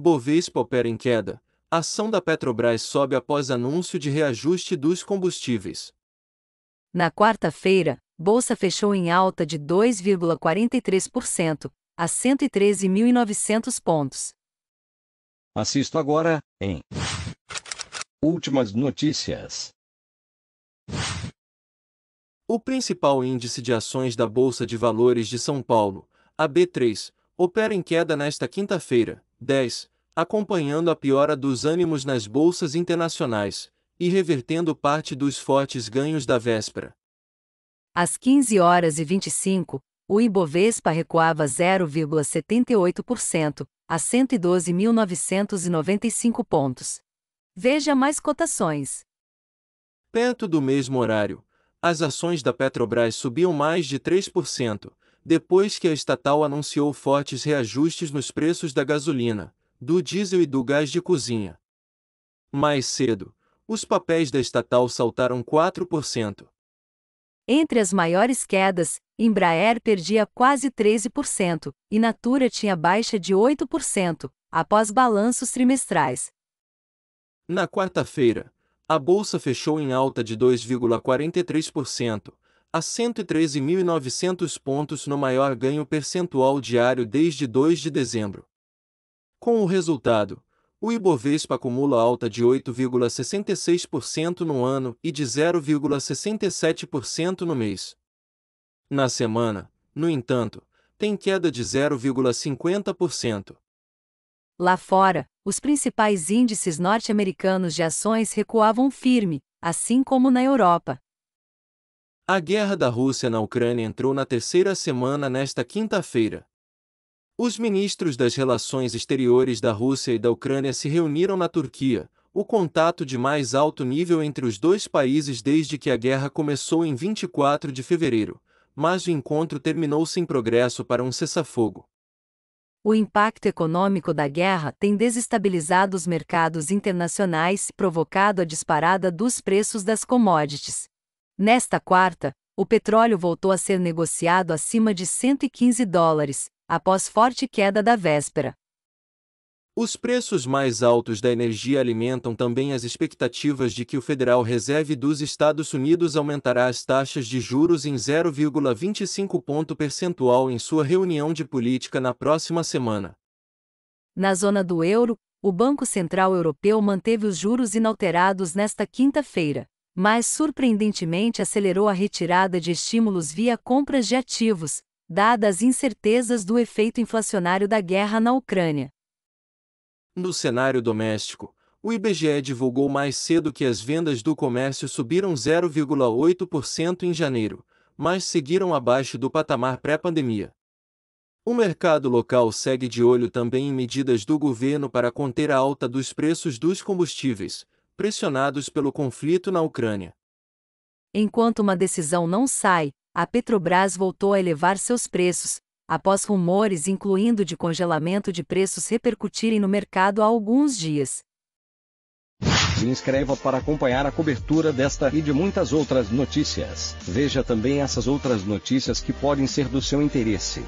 Bovespa opera em queda. A ação da Petrobras sobe após anúncio de reajuste dos combustíveis. Na quarta-feira, bolsa fechou em alta de 2,43% a 113.900 pontos. Assista agora em Últimas notícias. O principal índice de ações da Bolsa de Valores de São Paulo, a B3, opera em queda nesta quinta-feira, 10. Acompanhando a piora dos ânimos nas bolsas internacionais e revertendo parte dos fortes ganhos da véspera. Às 15 horas e 25, o Ibovespa recuava 0,78% a 112.995 pontos. Veja mais cotações. Perto do mesmo horário, as ações da Petrobras subiam mais de 3%, depois que a estatal anunciou fortes reajustes nos preços da gasolina, do diesel e do gás de cozinha. Mais cedo, os papéis da estatal saltaram 4%. Entre as maiores quedas, Embraer perdia quase 13% e Natura tinha baixa de 8% após balanços trimestrais. Na quarta-feira, a bolsa fechou em alta de 2,43%, a 113.900 pontos no maior ganho percentual diário desde 2 de dezembro. Com o resultado, o Ibovespa acumula alta de 8,66% no ano e de 0,67% no mês. Na semana, no entanto, tem queda de 0,50%. Lá fora, os principais índices norte-americanos de ações recuavam firme, assim como na Europa. A guerra da Rússia na Ucrânia entrou na terceira semana nesta quinta-feira. Os ministros das Relações Exteriores da Rússia e da Ucrânia se reuniram na Turquia, o contato de mais alto nível entre os dois países desde que a guerra começou em 24 de fevereiro, mas o encontro terminou sem progresso para um cessar-fogo. O impacto econômico da guerra tem desestabilizado os mercados internacionais, e provocado a disparada dos preços das commodities. Nesta quarta, o petróleo voltou a ser negociado acima de 115 dólares, após forte queda da véspera. Os preços mais altos da energia alimentam também as expectativas de que o Federal Reserve dos Estados Unidos aumentará as taxas de juros em 0,25 ponto percentual em sua reunião de política na próxima semana. Na zona do euro, o Banco Central Europeu manteve os juros inalterados nesta quinta-feira, mas surpreendentemente acelerou a retirada de estímulos via compras de ativos, dadas as incertezas do efeito inflacionário da guerra na Ucrânia. No cenário doméstico, o IBGE divulgou mais cedo que as vendas do comércio subiram 0,8% em janeiro, mas seguiram abaixo do patamar pré-pandemia. O mercado local segue de olho também em medidas do governo para conter a alta dos preços dos combustíveis, pressionados pelo conflito na Ucrânia. Enquanto uma decisão não sai, a Petrobras voltou a elevar seus preços, após rumores incluindo de congelamento de preços repercutirem no mercado há alguns dias. Se inscreva para acompanhar a cobertura desta e de muitas outras notícias. Veja também essas outras notícias que podem ser do seu interesse.